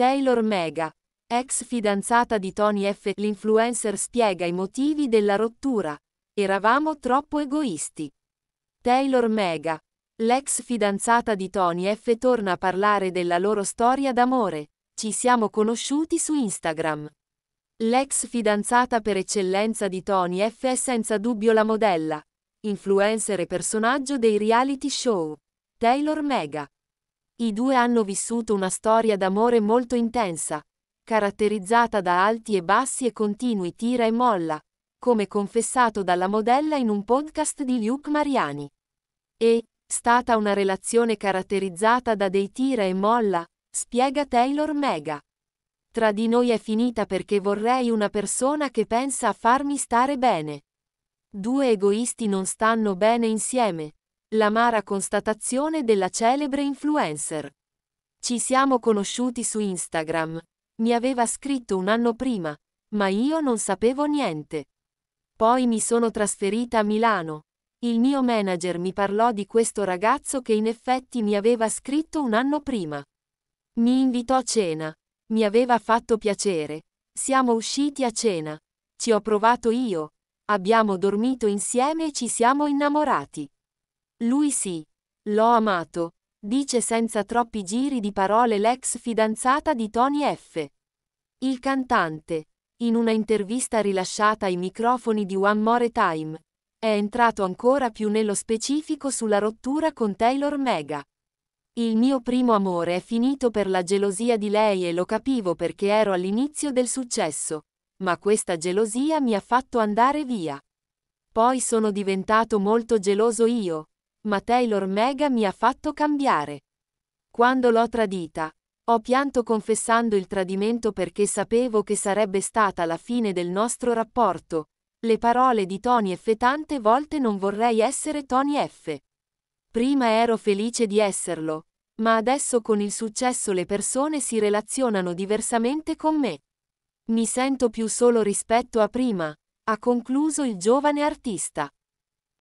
Taylor Mega, ex fidanzata di Tony F. L'influencer spiega i motivi della rottura. Eravamo troppo egoisti. Taylor Mega, l'ex fidanzata di Tony F. torna a parlare della loro storia d'amore. Ci siamo conosciuti su Instagram. L'ex fidanzata per eccellenza di Tony F è senza dubbio la modella, influencer e personaggio dei reality show. Taylor Mega. I due hanno vissuto una storia d'amore molto intensa, caratterizzata da alti e bassi e continui tira e molla, come confessato dalla modella in un podcast di Luke Mariani. E, stata una relazione caratterizzata da dei tira e molla, spiega Taylor Mega. Tra di noi è finita perché vorrei una persona che pensa a farmi stare bene. Due egoisti non stanno bene insieme, L'amara constatazione della celebre influencer. Ci siamo conosciuti su Instagram. Mi aveva scritto un anno prima, ma io non sapevo niente. Poi mi sono trasferita a Milano. Il mio manager mi parlò di questo ragazzo che in effetti mi aveva scritto un anno prima. Mi invitò a cena. Mi aveva fatto piacere. Siamo usciti a cena. Ci ho provato io. Abbiamo dormito insieme e ci siamo innamorati. Lui sì. L'ho amato, dice senza troppi giri di parole l'ex fidanzata di Tony F. Il cantante, in una intervista rilasciata ai microfoni di One More Time, è entrato ancora più nello specifico sulla rottura con Taylor Mega. Il mio primo amore è finito per la gelosia di lei e lo capivo perché ero all'inizio del successo, ma questa gelosia mi ha fatto andare via. Poi sono diventato molto geloso io, ma Taylor Mega mi ha fatto cambiare. Quando l'ho tradita, ho pianto confessando il tradimento perché sapevo che sarebbe stata la fine del nostro rapporto. Le parole di Tony F tante volte non vorrei essere Tony F. Prima ero felice di esserlo, ma adesso con il successo le persone si relazionano diversamente con me. Mi sento più solo rispetto a prima, ha concluso il giovane artista.